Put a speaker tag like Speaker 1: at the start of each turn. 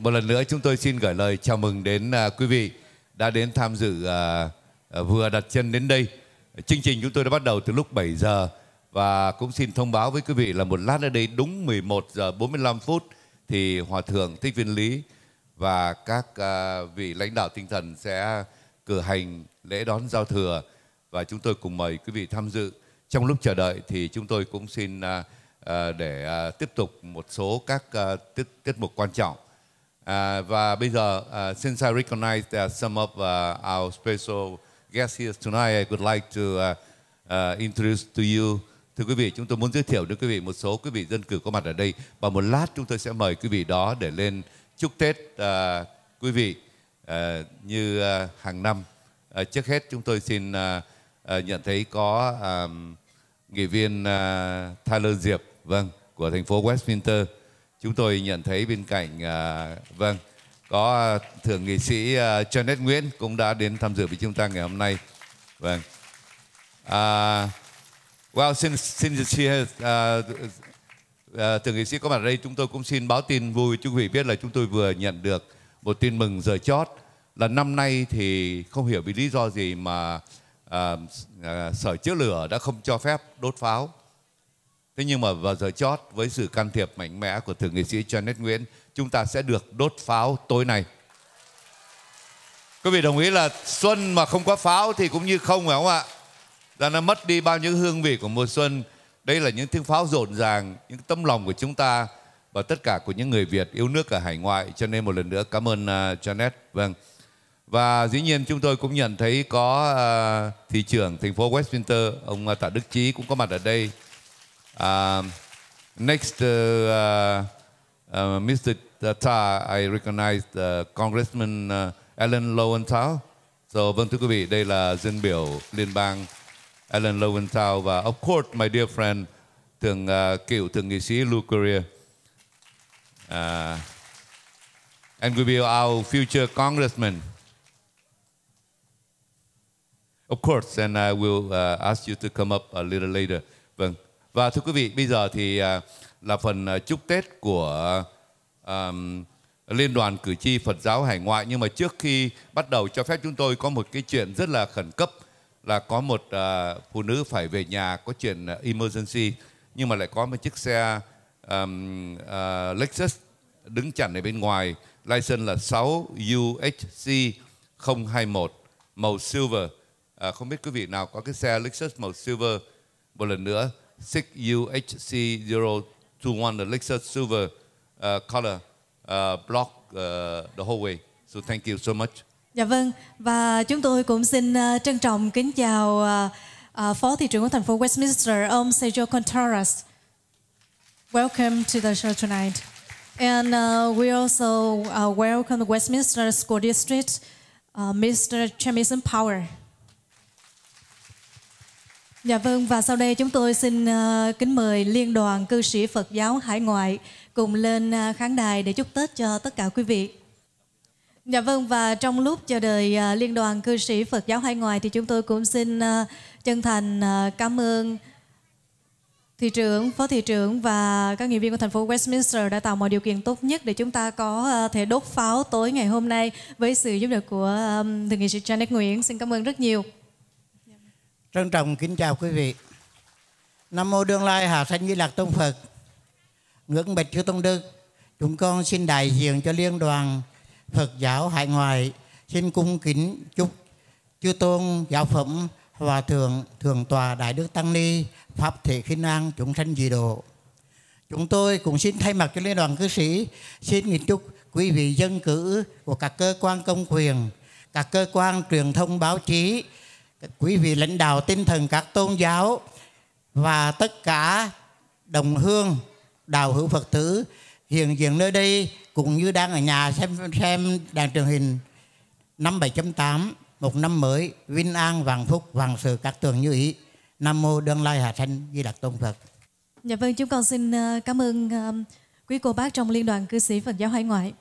Speaker 1: một lần nữa chúng tôi xin gửi lời chào mừng đến à, quý vị đã đến tham dự à, à, vừa đặt chân đến đây. Chương trình chúng tôi đã bắt đầu từ lúc 7 giờ và cũng xin thông báo với quý vị là một lát nữa đây đúng 11 giờ 45 phút thì Hòa Thượng Thích Viên Lý và các à, vị lãnh đạo tinh thần sẽ cử hành lễ đón giao thừa và chúng tôi cùng mời quý vị tham dự. Trong lúc chờ đợi thì chúng tôi cũng xin à, à để à, tiếp tục một số các à, tiết, tiết mục quan trọng. À, và bây giờ, uh, since I recognize that some of uh, our special guests here tonight, I would like to uh, uh, introduce to you. Thưa quý vị, chúng tôi muốn giới thiệu đến quý vị một số quý vị dân cử có mặt ở đây và một lát chúng tôi sẽ mời quý vị đó để lên chúc Tết uh, quý vị uh, như uh, hàng năm. Uh, trước hết chúng tôi xin uh, uh, nhận thấy có uh, nghị viên uh, Tyler Diệp, vâng, của thành phố Westminster chúng tôi nhận thấy bên cạnh à, vâng có à, thượng nghị sĩ à, Janet Nguyễn cũng đã đến tham dự với chúng ta ngày hôm nay. Vâng. À, well, xin xin chia à, à, thượng nghị sĩ có mặt ở đây chúng tôi cũng xin báo tin vui chúng vị biết là chúng tôi vừa nhận được một tin mừng giờ chót là năm nay thì không hiểu vì lý do gì mà à, à, sở chữa lửa đã không cho phép đốt pháo Thế nhưng mà vào giờ chót với sự can thiệp mạnh mẽ của thượng nghệ sĩ Janet Nguyễn, chúng ta sẽ được đốt pháo tối nay. Quý vị đồng ý là xuân mà không có pháo thì cũng như không phải không ạ? Là nó mất đi bao nhiêu hương vị của mùa xuân. Đây là những tiếng pháo rộn ràng, những tấm lòng của chúng ta và tất cả của những người Việt yêu nước ở hải ngoại. Cho nên một lần nữa cảm ơn uh, Janet. Vâng. Và dĩ nhiên chúng tôi cũng nhận thấy có uh, thị trưởng thành phố Westminster, ông uh, Tạ Đức Chí cũng có mặt ở đây. Um, next, uh, uh, uh Mr. Ta, I recognize Congressman uh, Alan Lowenthal. So vâng thưa quý vị, đây là dân biểu liên bang Alan Lowenthal và of course my dear friend thường uh, cựu thượng nghị sĩ Lou Courier. Uh, and we will our future congressman. Of course, and I will uh, ask you to come up a little later. Vâng. Và thưa quý vị, bây giờ thì à, là phần à, chúc Tết của um, Liên đoàn cử tri Phật giáo Hải ngoại. Nhưng mà trước khi bắt đầu cho phép chúng tôi có một cái chuyện rất là khẩn cấp là có một uh, phụ nữ phải về nhà có chuyện emergency nhưng mà lại có một chiếc xe um, uh, Lexus đứng chặn ở bên ngoài. License là 6 UHC 021 màu silver. À, không biết quý vị nào có cái xe Lexus màu silver một lần nữa 6UHC021, the Lexus silver uh, color uh, block uh, the whole way. So thank you so much.
Speaker 2: Dạ vâng, và chúng tôi cũng xin uh, trân trọng kính chào uh, uh, Phó Thị trưởng của thành phố Westminster, ông Sergio Contreras. Welcome to the show tonight. And uh, we also uh, welcome the Westminster School District, uh, Mr. Chairman Power. Dạ vâng, và sau đây chúng tôi xin ờ, kính mời Liên đoàn Cư sĩ Phật giáo Hải ngoại cùng lên ờ, khán đài để chúc Tết cho tất cả quý vị. Dạ vâng, và trong lúc chờ đợi ờ, Liên đoàn Cư sĩ Phật giáo Hải ngoại thì chúng tôi cũng xin chân thành cảm ơn Thị trưởng, Phó Thị trưởng và các nghị viên của thành phố Westminster đã tạo mọi điều kiện tốt nhất để chúng ta có thể đốt pháo tối ngày hôm nay với sự giúp đỡ của Thượng nghị sĩ Janet Nguyễn. Xin
Speaker 3: cảm ơn rất nhiều. Trân trọng kính chào quý vị. Nam mô đương lai hạ thanh di lạc tôn Phật. Ngưỡng bạch chư tôn đức, chúng con xin đại diện cho liên đoàn Phật giáo hải ngoại xin cung kính chúc chư tôn giáo phẩm hòa thượng thượng tòa đại đức tăng ni pháp thể khinh an chúng sanh dị độ. Chúng tôi cũng xin thay mặt cho liên đoàn cư sĩ xin kính chúc quý vị dân cử của các cơ quan công quyền, các cơ quan truyền thông báo chí quý vị lãnh đạo tinh thần các tôn giáo và tất cả đồng hương đạo hữu Phật tử hiện diện nơi đây cũng như đang ở nhà xem xem đàn truyền hình 57.8 một năm mới vinh an vạn phúc vạn sự các tường như ý nam mô đương lai hà thanh di lặc tôn phật
Speaker 2: dạ vâng chúng con xin ờ, cảm ơn ờ, quý cô bác trong liên đoàn cư sĩ phật giáo hải ngoại